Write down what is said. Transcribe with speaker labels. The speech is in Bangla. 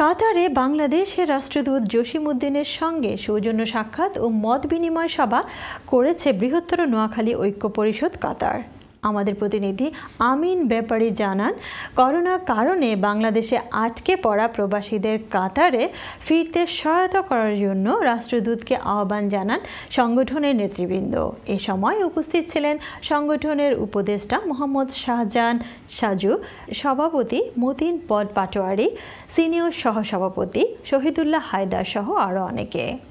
Speaker 1: কাতারে বাংলাদেশের রাষ্ট্রদূত জসিমুদ্দিনের সঙ্গে সৌজন্য সাক্ষাৎ ও মত বিনিময় সভা করেছে বৃহত্তর নোয়াখালী ঐক্য পরিষদ কাতার আমাদের প্রতিনিধি আমিন ব্যাপারী জানান করোনার কারণে বাংলাদেশে আটকে পড়া প্রবাসীদের কাতারে ফিরতে সহায়তা করার জন্য রাষ্ট্রদূতকে আহ্বান জানান সংগঠনের নেতৃবৃন্দ এ সময় উপস্থিত ছিলেন সংগঠনের উপদেষ্টা মোহাম্মদ শাহজাহান সাজু সভাপতি মতিন পদ পাটোয়ারি সিনিয়র সহসভাপতি শহীদুল্লাহ হায়দার সহ আরও অনেকে